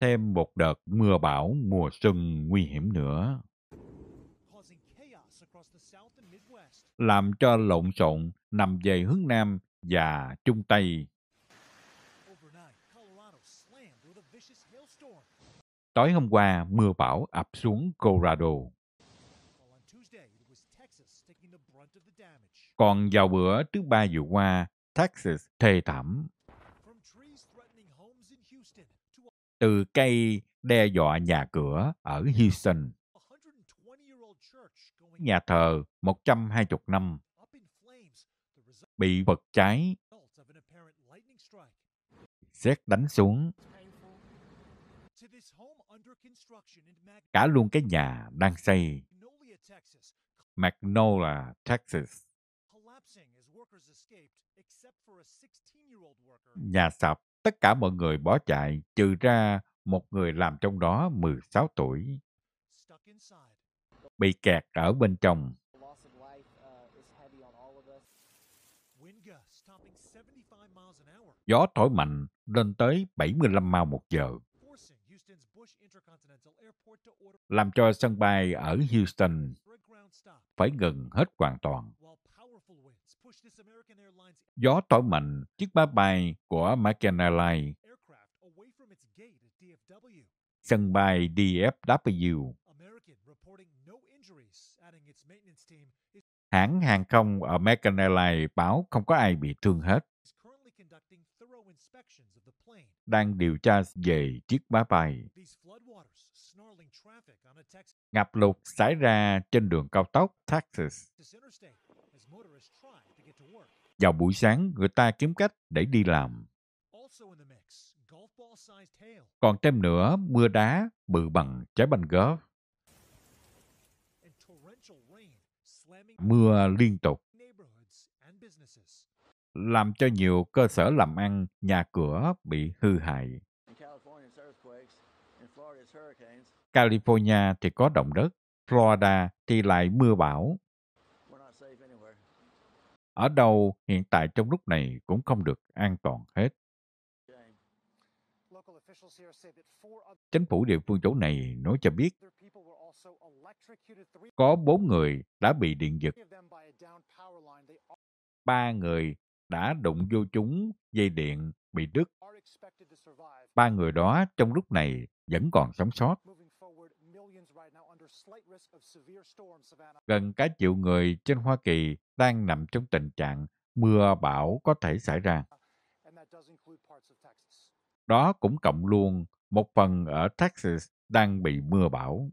Thêm một đợt mưa bão mùa xuân nguy hiểm nữa. Làm cho lộn xộn nằm về hướng Nam và Trung Tây. Tối hôm qua, mưa bão ập xuống Colorado. Còn vào bữa thứ ba vừa qua, Texas thê thảm từ cây đe dọa nhà cửa ở Houston. Nhà thờ 120 năm bị vật cháy, xét đánh xuống. Cả luôn cái nhà đang xây Magnolia, Texas. Nhà sập Tất cả mọi người bỏ chạy, trừ ra một người làm trong đó 16 tuổi. Bị kẹt ở bên trong. Uh, Gió thổi mạnh lên tới 75 mao một giờ. Làm cho sân bay ở Houston phải ngừng hết hoàn toàn. Gió thổi mạnh chiếc máy bay của American Airlines sân bay DFW. Hãng hàng không American Airlines báo không có ai bị thương hết. Đang điều tra về chiếc máy bay. Ngập lụt xảy ra trên đường cao tốc Texas vào buổi sáng, người ta kiếm cách để đi làm. Còn thêm nữa, mưa đá bự bằng trái banh góp. Mưa liên tục làm cho nhiều cơ sở làm ăn, nhà cửa bị hư hại. California thì có động đất, Florida thì lại mưa bão ở đâu hiện tại trong lúc này cũng không được an toàn hết. Chính phủ địa phương chỗ này nói cho biết có bốn người đã bị điện giật. Ba người đã đụng vô chúng dây điện bị đứt. Ba người đó trong lúc này vẫn còn sống sót. Gần cả triệu người trên Hoa Kỳ đang nằm trong tình trạng mưa bão có thể xảy ra. Đó cũng cộng luôn một phần ở Texas đang bị mưa bão.